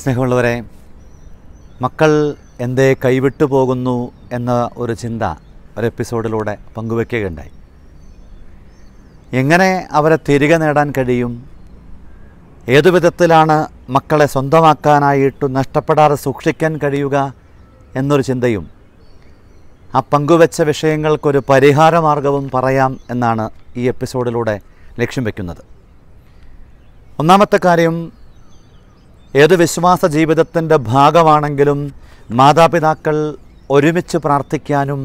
സ്നേഹമുള്ളവരെ മക്കൾ എന്തേ കൈവിട്ടു പോകുന്നു എന്ന ഒരു ചിന്ത ഒരു എപ്പിസോഡിലൂടെ പങ്കുവെക്കുകയുണ്ടായി എങ്ങനെ അവരെ തിരികെ നേടാൻ കഴിയും ഏതു വിധത്തിലാണ് മക്കളെ സ്വന്തമാക്കാനായിട്ട് നഷ്ടപ്പെടാതെ സൂക്ഷിക്കാൻ കഴിയുക എന്നൊരു ചിന്തയും ആ പങ്കുവെച്ച വിഷയങ്ങൾക്കൊരു പരിഹാരമാർഗവും പറയാം എന്നാണ് ഈ എപ്പിസോഡിലൂടെ ലക്ഷ്യം വയ്ക്കുന്നത് ഒന്നാമത്തെ കാര്യം ഏത് വിശ്വാസ ജീവിതത്തിൻ്റെ ഭാഗമാണെങ്കിലും മാതാപിതാക്കൾ ഒരുമിച്ച് പ്രാർത്ഥിക്കാനും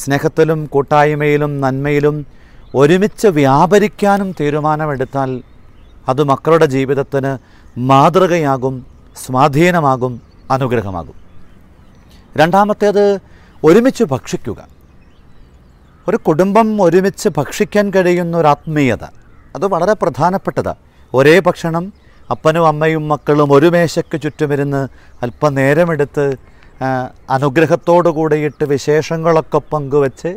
സ്നേഹത്തിലും കൂട്ടായ്മയിലും നന്മയിലും ഒരുമിച്ച് വ്യാപരിക്കാനും തീരുമാനമെടുത്താൽ അത് മക്കളുടെ ജീവിതത്തിന് മാതൃകയാകും സ്വാധീനമാകും അനുഗ്രഹമാകും രണ്ടാമത്തേത് ഒരുമിച്ച് ഭക്ഷിക്കുക ഒരു കുടുംബം ഒരുമിച്ച് ഭക്ഷിക്കാൻ കഴിയുന്ന ഒരു ആത്മീയത അത് വളരെ പ്രധാനപ്പെട്ടതാണ് ഒരേ ഭക്ഷണം അപ്പനും അമ്മയും മക്കളും ഒരു മേശയ്ക്ക് ചുറ്റുമിരുന്ന് അല്പനേരമെടുത്ത് അനുഗ്രഹത്തോടു കൂടിയിട്ട് വിശേഷങ്ങളൊക്കെ പങ്കുവെച്ച്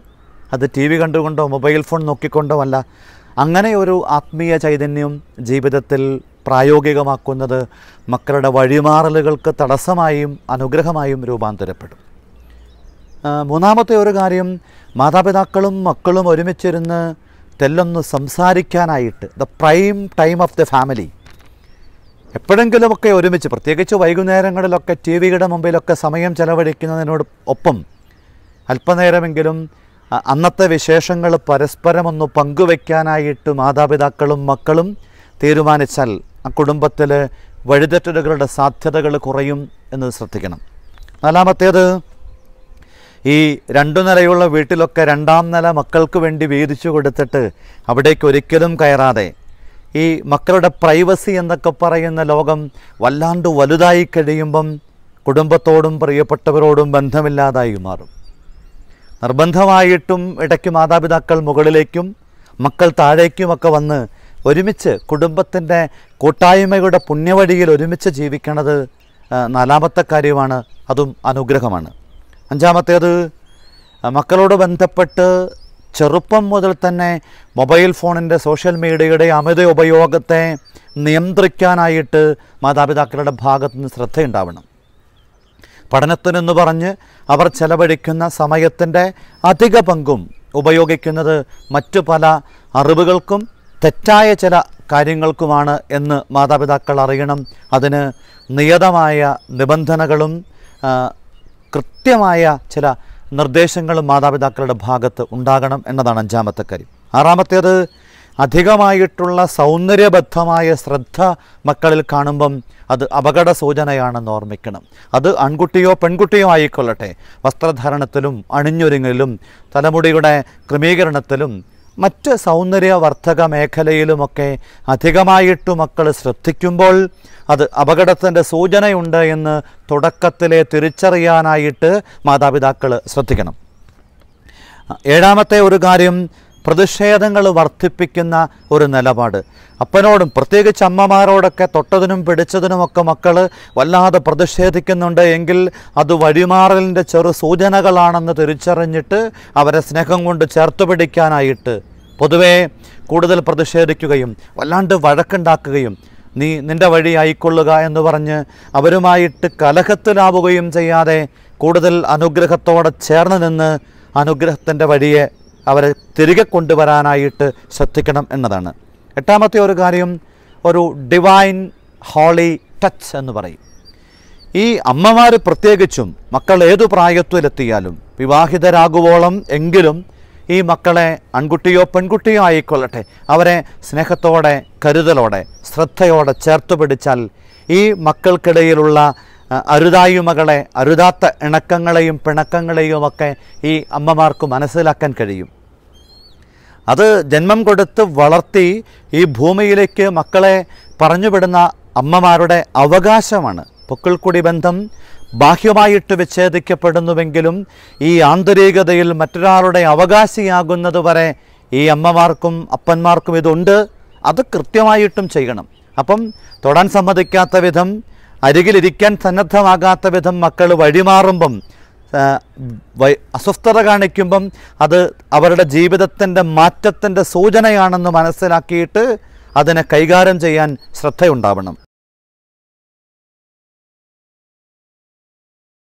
അത് ടി വി കണ്ടുകൊണ്ടോ മൊബൈൽ ഫോൺ നോക്കിക്കൊണ്ടോ അല്ല അങ്ങനെ ഒരു ആത്മീയ ചൈതന്യം ജീവിതത്തിൽ പ്രായോഗികമാക്കുന്നത് മക്കളുടെ വഴിമാറലുകൾക്ക് തടസ്സമായും അനുഗ്രഹമായും രൂപാന്തരപ്പെടും മൂന്നാമത്തെ ഒരു കാര്യം മാതാപിതാക്കളും മക്കളും ഒരുമിച്ചിരുന്ന് തെല്ലൊന്ന് സംസാരിക്കാനായിട്ട് the prime time of the family എപ്പോഴെങ്കിലുമൊക്കെ ഒരുമിച്ച് പ്രത്യേകിച്ച് വൈകുന്നേരങ്ങളിലൊക്കെ ടി വിയുടെ മുമ്പിലൊക്കെ സമയം ചെലവഴിക്കുന്നതിനോട് ഒപ്പം അല്പനേരമെങ്കിലും അന്നത്തെ വിശേഷങ്ങൾ പരസ്പരം ഒന്ന് പങ്കുവെക്കാനായിട്ട് മാതാപിതാക്കളും മക്കളും തീരുമാനിച്ചാൽ ആ കുടുംബത്തിൽ വഴിതെറ്റലുകളുടെ സാധ്യതകൾ കുറയും എന്നത് ശ്രദ്ധിക്കണം നാലാമത്തേത് ഈ രണ്ടു നിലയുള്ള വീട്ടിലൊക്കെ രണ്ടാം നില മക്കൾക്ക് വേണ്ടി വീതിച്ചു കൊടുത്തിട്ട് അവിടേക്ക് ഒരിക്കലും കയറാതെ ഈ മക്കളുടെ പ്രൈവസി എന്നൊക്കെ പറയുന്ന ലോകം വല്ലാണ്ട് വലുതായി കഴിയുമ്പം കുടുംബത്തോടും പ്രിയപ്പെട്ടവരോടും ബന്ധമില്ലാതായി മാറും നിർബന്ധമായിട്ടും ഇടയ്ക്ക് മാതാപിതാക്കൾ മുകളിലേക്കും മക്കൾ താഴേക്കുമൊക്കെ വന്ന് ഒരുമിച്ച് കുടുംബത്തിൻ്റെ കൂട്ടായ്മയുടെ പുണ്യവഴിയിൽ ഒരുമിച്ച് ജീവിക്കണത് നാലാമത്തെ കാര്യമാണ് അതും അനുഗ്രഹമാണ് അഞ്ചാമത്തേത് മക്കളോട് ബന്ധപ്പെട്ട് ചെറുപ്പം മുതൽ തന്നെ മൊബൈൽ ഫോണിൻ്റെ സോഷ്യൽ മീഡിയയുടെ അമിത ഉപയോഗത്തെ നിയന്ത്രിക്കാനായിട്ട് മാതാപിതാക്കളുടെ ഭാഗത്തു നിന്ന് ശ്രദ്ധയുണ്ടാവണം പഠനത്തിനെന്ന് പറഞ്ഞ് അവർ ചെലവഴിക്കുന്ന സമയത്തിൻ്റെ അധിക പങ്കും ഉപയോഗിക്കുന്നത് മറ്റു പല അറിവുകൾക്കും തെറ്റായ ചില കാര്യങ്ങൾക്കുമാണ് എന്ന് മാതാപിതാക്കൾ അറിയണം അതിന് നിയതമായ നിബന്ധനകളും കൃത്യമായ ചില നിർദ്ദേശങ്ങളും മാതാപിതാക്കളുടെ ഭാഗത്ത് ഉണ്ടാകണം എന്നതാണ് അഞ്ചാമത്തെ കാര്യം ആറാമത്തേത് അധികമായിട്ടുള്ള സൗന്ദര്യബദ്ധമായ ശ്രദ്ധ മക്കളിൽ കാണുമ്പം അത് അപകട സൂചനയാണെന്ന് ഓർമ്മിക്കണം അത് ആൺകുട്ടിയോ പെൺകുട്ടിയോ ആയിക്കൊള്ളട്ടെ വസ്ത്രധാരണത്തിലും അണിഞ്ഞൊരുങ്ങലിലും തലമുടിയുടെ ക്രമീകരണത്തിലും മറ്റ് സൗന്ദര്യവർദ്ധക മേഖലയിലുമൊക്കെ അധികമായിട്ട് മക്കൾ ശ്രദ്ധിക്കുമ്പോൾ അത് അപകടത്തിൻ്റെ സൂചനയുണ്ട് എന്ന് തുടക്കത്തിലെ തിരിച്ചറിയാനായിട്ട് മാതാപിതാക്കൾ ശ്രദ്ധിക്കണം ഏഴാമത്തെ ഒരു കാര്യം പ്രതിഷേധങ്ങൾ വർദ്ധിപ്പിക്കുന്ന ഒരു നിലപാട് അപ്പനോടും പ്രത്യേകിച്ച് അമ്മമാരോടൊക്കെ തൊട്ടതിനും പിടിച്ചതിനുമൊക്കെ മക്കൾ വല്ലാതെ പ്രതിഷേധിക്കുന്നുണ്ട് എങ്കിൽ അത് വഴിമാറലിൻ്റെ ചെറു സൂചനകളാണെന്ന് തിരിച്ചറിഞ്ഞിട്ട് അവരെ സ്നേഹം കൊണ്ട് ചേർത്ത് പിടിക്കാനായിട്ട് പൊതുവേ കൂടുതൽ പ്രതിഷേധിക്കുകയും വല്ലാണ്ട് വഴക്കുണ്ടാക്കുകയും നീ നിൻ്റെ വഴി ആയിക്കൊള്ളുക എന്ന് പറഞ്ഞ് അവരുമായിട്ട് കലഹത്തിലാവുകയും ചെയ്യാതെ കൂടുതൽ അനുഗ്രഹത്തോടെ ചേർന്ന് നിന്ന് അനുഗ്രഹത്തിൻ്റെ വഴിയെ അവരെ തിരികെ കൊണ്ടുവരാനായിട്ട് ശ്രദ്ധിക്കണം എന്നതാണ് എട്ടാമത്തെ ഒരു കാര്യം ഒരു ഡിവൈൻ ഹോളി ടച്ച് എന്ന് പറയും ഈ അമ്മമാർ പ്രത്യേകിച്ചും മക്കൾ ഏതു പ്രായത്തിലെത്തിയാലും വിവാഹിതരാകുവോളം എങ്കിലും ഈ മക്കളെ ആൺകുട്ടിയോ പെൺകുട്ടിയോ ആയിക്കൊള്ളട്ടെ അവരെ സ്നേഹത്തോടെ കരുതലോടെ ശ്രദ്ധയോടെ ചേർത്ത് പിടിച്ചാൽ ഈ മക്കൾക്കിടയിലുള്ള അരുതായ്മകളെ അരുതാത്ത ഇണക്കങ്ങളെയും പിണക്കങ്ങളെയും ഒക്കെ ഈ അമ്മമാർക്ക് മനസ്സിലാക്കാൻ കഴിയും അത് ജന്മം കൊടുത്ത് വളർത്തി ഈ ഭൂമിയിലേക്ക് മക്കളെ പറഞ്ഞുവിടുന്ന അമ്മമാരുടെ അവകാശമാണ് പൊക്കിൾക്കുടി ബന്ധം ബാഹ്യമായിട്ട് വിച്ഛേദിക്കപ്പെടുന്നുവെങ്കിലും ഈ ആന്തരികതയിൽ മറ്റൊരാളുടെ അവകാശിയാകുന്നത് വരെ ഈ അമ്മമാർക്കും അപ്പന്മാർക്കും ഇതുണ്ട് അത് കൃത്യമായിട്ടും ചെയ്യണം അപ്പം തൊടാൻ സമ്മതിക്കാത്ത വിധം അരികിലിരിക്കാൻ സന്നദ്ധമാകാത്ത വിധം മക്കൾ വഴിമാറുമ്പം അസ്വസ്ഥത കാണിക്കുമ്പം അത് അവരുടെ ജീവിതത്തിൻ്റെ മാറ്റത്തിൻ്റെ സൂചനയാണെന്ന് മനസ്സിലാക്കിയിട്ട് അതിനെ കൈകാര്യം ചെയ്യാൻ ശ്രദ്ധയുണ്ടാവണം